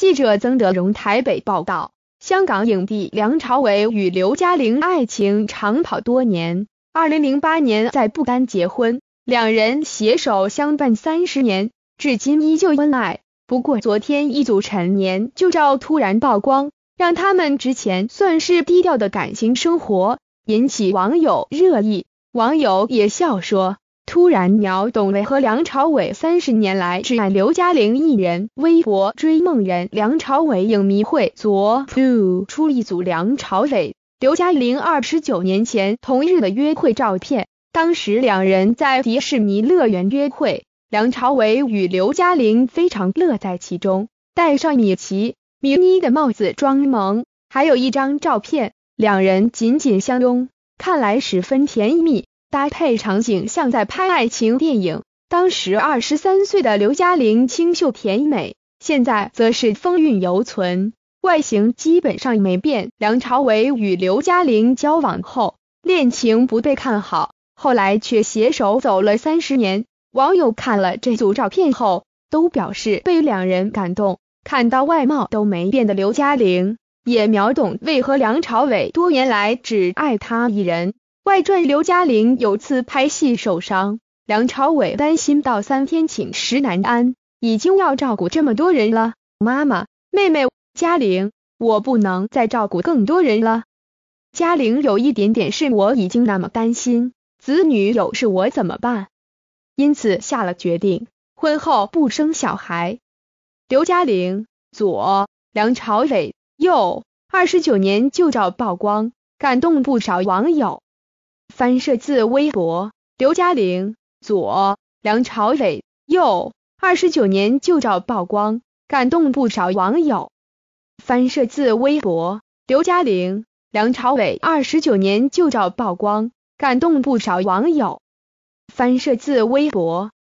记者曾德荣台北报道，香港影帝梁朝伟与刘嘉玲爱情长跑多年，二零零八年在不丹结婚，两人携手相伴三十年，至今依旧恩爱。不过昨天一组陈年旧照突然曝光，让他们之前算是低调的感情生活引起网友热议。网友也笑说。突然，鸟董了和梁朝伟三十年来只爱刘嘉玲一人。微博追梦人梁朝伟影迷会昨出一组梁朝伟、刘嘉玲二十九年前同日的约会照片。当时两人在迪士尼乐园约会，梁朝伟与刘嘉玲非常乐在其中，戴上米奇、米妮的帽子装萌。还有一张照片，两人紧紧相拥，看来十分甜蜜。搭配场景像在拍爱情电影。当时二十三岁的刘嘉玲清秀甜美，现在则是风韵犹存，外形基本上没变。梁朝伟与刘嘉玲交往后，恋情不被看好，后来却携手走了三十年。网友看了这组照片后，都表示被两人感动。看到外貌都没变的刘嘉玲，也秒懂为何梁朝伟多年来只爱她一人。外传刘嘉玲有次拍戏受伤，梁朝伟担心到三天寝食难安，已经要照顾这么多人了。妈妈，妹妹，嘉玲，我不能再照顾更多人了。嘉玲有一点点事，我已经那么担心，子女有事我怎么办？因此下了决定，婚后不生小孩。刘嘉玲左，梁朝伟右，二十九年旧照曝光，感动不少网友。翻摄自微博，刘嘉玲左，梁朝伟右，二十九年旧照曝光，感动不少网友。翻摄自微博，刘嘉玲、梁朝伟二十九年旧照曝光，感动不少网友。翻摄自微博。